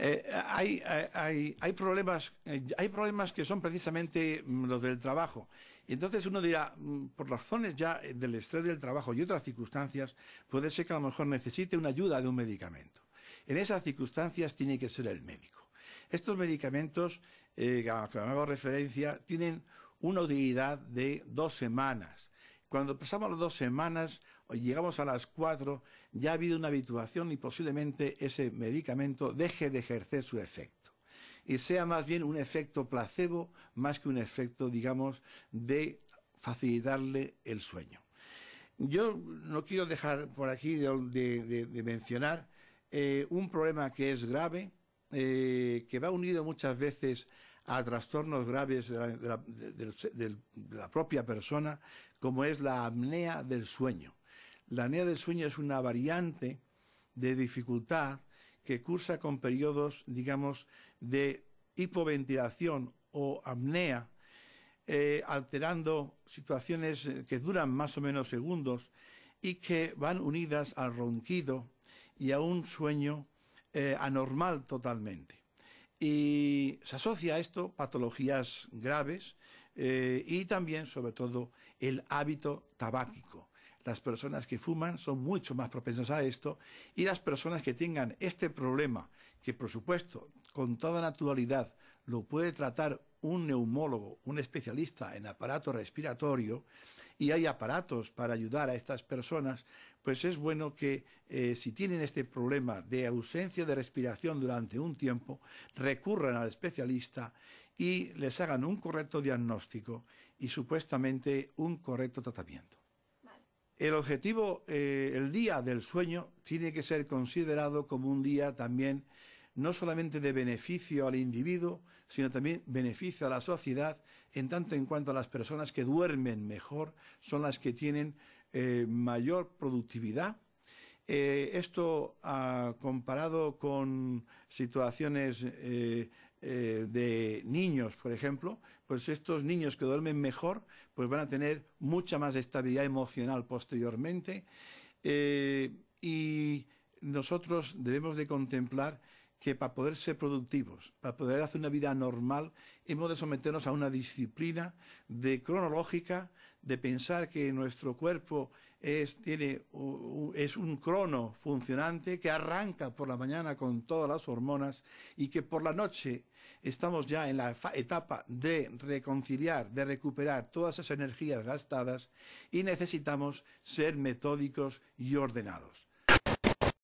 Eh, hay, hay, hay, problemas, eh, hay problemas que son precisamente mm, los del trabajo. Y entonces uno dirá, mm, por razones ya eh, del estrés del trabajo y otras circunstancias, puede ser que a lo mejor necesite una ayuda de un medicamento. En esas circunstancias tiene que ser el médico. Estos medicamentos, a los que me hago referencia, tienen una utilidad de dos semanas. Cuando pasamos las dos semanas, o llegamos a las cuatro, ya ha habido una habituación y posiblemente ese medicamento deje de ejercer su efecto. Y sea más bien un efecto placebo más que un efecto, digamos, de facilitarle el sueño. Yo no quiero dejar por aquí de, mencionar eh, un problema que es grave, eh, que va unido muchas veces a trastornos graves de la, propia persona, como es la apnea del sueño. La apnea del sueño es una variante de dificultad que cursa con periodos, digamos, de hipoventilación o apnea, eh, alterando situaciones eh, que duran más o menos segundos y que van unidas al ronquido y a un sueño eh, anormal totalmente. Y se asocia a esto patologías graves eh, y también, sobre todo, el hábito tabáquico. Las personas que fuman son mucho más propensas a esto y las personas que tengan este problema, que por supuesto, con toda naturalidad, lo puede tratar un neumólogo, un especialista en aparato respiratorio y hay aparatos para ayudar a estas personas, pues es bueno que eh, si tienen este problema de ausencia de respiración durante un tiempo, recurran al especialista y les hagan un correcto diagnóstico y supuestamente un correcto tratamiento. El objetivo, eh, el día del sueño, tiene que ser considerado como un día también no solamente de beneficio al individuo, sino también beneficio a la sociedad, en tanto en cuanto a las personas que duermen mejor son las que tienen eh, mayor productividad. Eh, esto ah, comparado con situaciones eh, de niños, por ejemplo, pues estos niños que duermen mejor, pues van a tener mucha más estabilidad emocional posteriormente. y nosotros debemos de contemplar que para poder ser productivos, para poder hacer una vida normal, hemos de someternos a una disciplina de cronológica, de pensar que nuestro cuerpo es, es un crono funcionante que arranca por la mañana con todas las hormonas y que por la noche estamos ya en la etapa de reconciliar, de recuperar todas esas energías gastadas y necesitamos ser metódicos y ordenados.